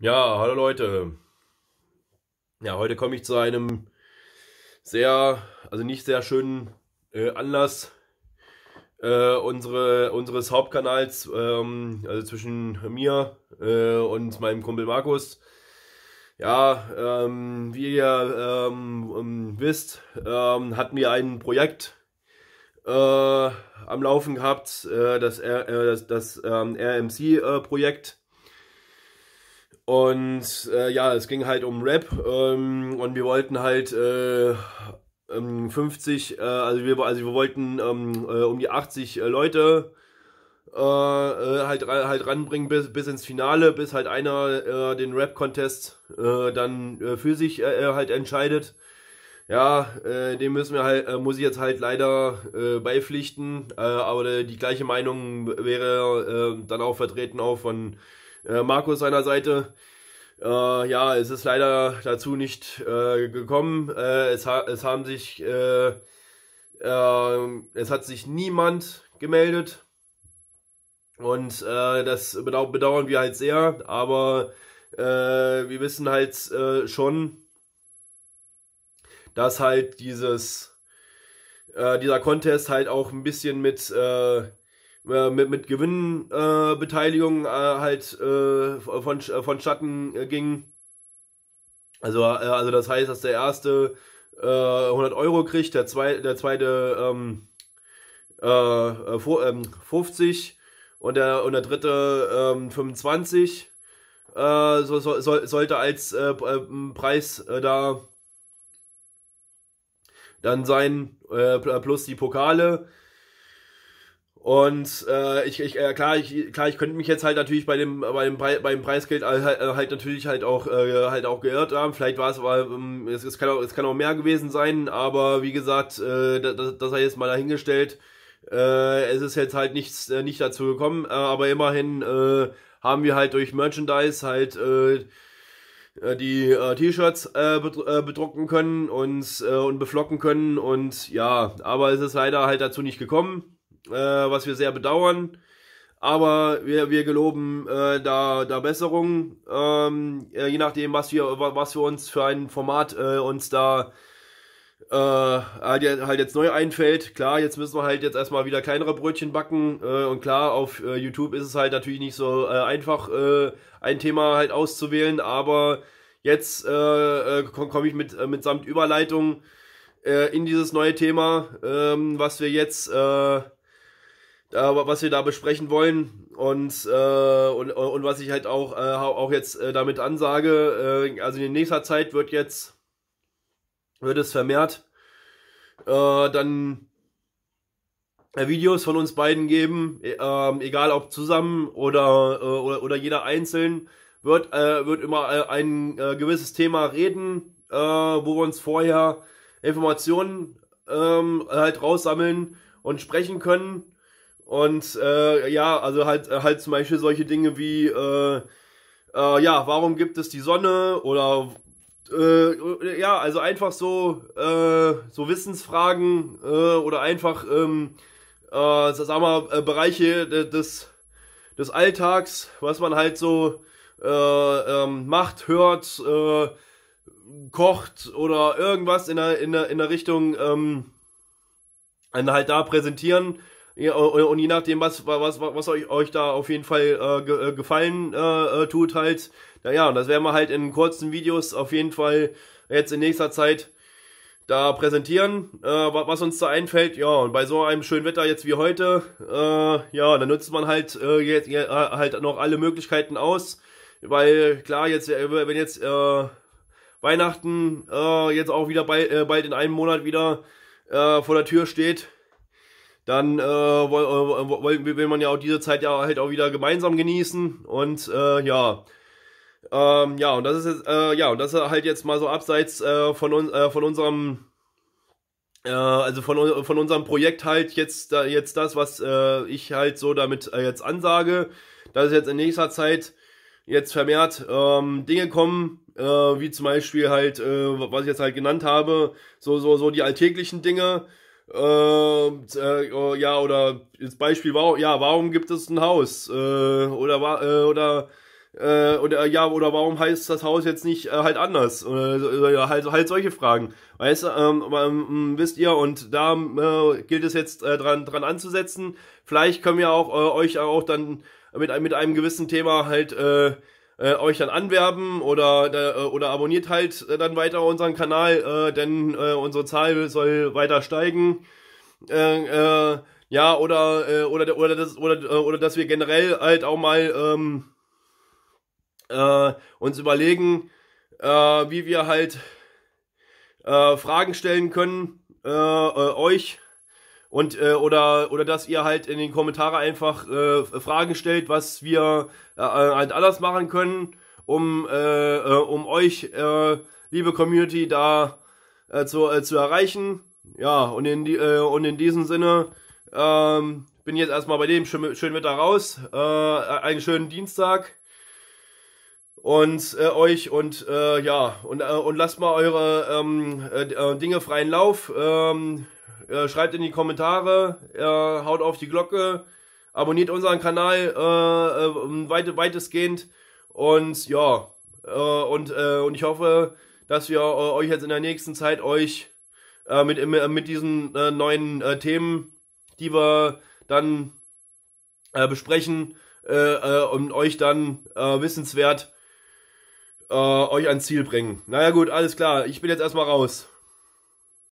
Ja, hallo Leute. Ja, heute komme ich zu einem sehr, also nicht sehr schönen äh, Anlass äh, unsere, unseres Hauptkanals, ähm, also zwischen mir äh, und meinem Kumpel Markus. Ja, ähm, wie ihr ähm, ähm wisst, ähm, hatten wir ein Projekt äh, am Laufen gehabt, äh, das, äh, das, das ähm, RMC-Projekt äh, und äh, ja, es ging halt um Rap ähm, und wir wollten halt äh, 50, ähm, äh, also, wir, also wir wollten ähm, äh, um die 80 äh, Leute äh, äh halt, halt ranbringen bis, bis ins Finale, bis halt einer äh, den Rap-Contest äh, dann äh, für sich äh, äh, halt entscheidet. Ja, äh, dem müssen wir halt, äh, muss ich jetzt halt leider äh, beipflichten, äh, aber die gleiche Meinung wäre äh, dann auch vertreten auch von äh, Marco ist seiner Seite. Äh, ja, es ist leider dazu nicht äh, gekommen. Äh, es, ha es haben sich, äh, äh, es hat sich niemand gemeldet. Und äh, das bedau bedauern wir halt sehr, aber äh, wir wissen halt äh, schon, dass halt dieses, äh, dieser Contest halt auch ein bisschen mit äh, äh, mit, mit Gewinnbeteiligung äh, äh, halt äh, von, äh, vonstatten ging. Also, also das heißt, dass der erste 100 Euro kriegt, der, zwei, der zweite ähm, 50 ähm, und der, und der dritte 25 ähm, so, so, sollte als Preis da dann sein, plus die Pokale. Und äh, ich, ich äh, klar, ich, klar, ich könnte mich jetzt halt natürlich bei dem, bei dem, Pre beim Preisgeld halt, halt, natürlich halt auch, äh, halt auch geirrt haben. Vielleicht war es, aber ähm, es, es, kann auch, es kann auch mehr gewesen sein, aber wie gesagt, äh, das, das sei jetzt mal dahingestellt. Äh, es ist jetzt halt nichts, äh, nicht dazu gekommen, äh, aber immerhin äh, haben wir halt durch Merchandise halt äh, äh die äh, T-Shirts äh, äh, bedrucken können und, äh, und beflocken können und ja, aber es ist leider halt dazu nicht gekommen äh, was wir sehr bedauern. Aber wir, wir geloben äh, da, da Besserung, ähm, äh, je nachdem, was wir, was wir uns für ein Format äh, uns da äh, halt, halt jetzt neu einfällt. Klar, jetzt müssen wir halt jetzt erstmal wieder kleinere Brötchen backen. Äh, und klar, auf äh, YouTube ist es halt natürlich nicht so äh, einfach, äh, ein Thema halt auszuwählen. Aber jetzt äh, äh, komme komm ich mit, äh, mitsamt Überleitung äh, in dieses neue Thema, ähm, was wir jetzt... Äh, äh, was wir da besprechen wollen und, äh, und, und was ich halt auch, äh, auch jetzt äh, damit ansage. Äh, also in nächster Zeit wird jetzt, wird es vermehrt, äh, dann äh, Videos von uns beiden geben, äh, ähm, egal ob zusammen oder, äh, oder, oder jeder einzeln, wird, äh, wird immer äh, ein äh, gewisses Thema reden, wo wir uns vorher Informationen ähm, halt raussammeln und sprechen können. Und äh, ja, also halt, äh, halt zum Beispiel solche Dinge wie, äh, äh, ja, warum gibt es die Sonne oder äh, ja, also einfach so, äh, so Wissensfragen äh, oder einfach, ähm, äh, sag mal, äh, Bereiche des, des Alltags, was man halt so äh, ähm, macht, hört, äh, kocht oder irgendwas in der, in der, in der Richtung ähm, halt da präsentieren ja, und je nachdem, was, was, was euch, euch da auf jeden Fall äh, äh gefallen äh, äh, tut, halt, naja, das werden wir halt in kurzen Videos auf jeden Fall jetzt in nächster Zeit da präsentieren, äh, was uns da einfällt. Ja, und bei so einem schönen Wetter jetzt wie heute, äh, ja, dann nutzt man halt äh, jetzt äh, halt noch alle Möglichkeiten aus, weil klar, jetzt äh, wenn jetzt äh, Weihnachten äh, jetzt auch wieder bald, äh, bald in einem Monat wieder äh, vor der Tür steht, dann äh, äh will, will man ja auch diese Zeit ja halt auch wieder gemeinsam genießen und äh, ja. Ähm, ja, und das ist jetzt, äh, ja, und das ist halt jetzt mal so abseits äh, von, uns, äh, von unserem, äh, also von, von unserem Projekt halt jetzt, da, jetzt das, was äh, ich halt so damit äh, jetzt ansage, dass jetzt in nächster Zeit jetzt vermehrt ähm, Dinge kommen, äh, wie zum Beispiel halt, äh, was ich jetzt halt genannt habe, so, so, so die alltäglichen Dinge, ähm, äh, oh, ja, oder das Beispiel, warum, ja, warum gibt es ein Haus? Äh, oder, äh, oder, äh, oder, ja, oder warum heißt das Haus jetzt nicht äh, halt anders? Äh, oder, halt, halt solche Fragen. Weißt ähm, ähm, hm, wisst ihr, und da äh, gilt es jetzt äh, dran, dran anzusetzen. Vielleicht können wir auch äh, euch auch dann mit, mit einem gewissen Thema halt, äh, äh, euch dann anwerben oder äh, oder abonniert halt äh, dann weiter unseren Kanal, äh, denn äh, unsere Zahl soll weiter steigen. Äh, äh, ja, oder äh, oder oder das oder äh, oder dass wir generell halt auch mal ähm, äh, uns überlegen, äh, wie wir halt äh, Fragen stellen können äh, äh euch und äh, oder oder dass ihr halt in den Kommentaren einfach äh, Fragen stellt, was wir äh, halt anders machen können, um äh, äh, um euch äh, liebe Community da äh, zu äh, zu erreichen. Ja und in die äh, und in diesem Sinne ähm, bin jetzt erstmal bei dem schön, schön Wetter raus. Äh, einen schönen Dienstag und äh, euch und äh, ja und äh, und lasst mal eure ähm, äh, Dinge freien Lauf. Ähm, äh, schreibt in die Kommentare, äh, haut auf die Glocke, abonniert unseren Kanal äh, äh weit, weitestgehend und ja, äh, und, äh, und ich hoffe, dass wir euch jetzt in der nächsten Zeit euch mit, mit diesen neuen Themen, die wir dann besprechen, und euch dann wissenswert euch ans Ziel bringen. Naja gut, alles klar, ich bin jetzt erstmal raus.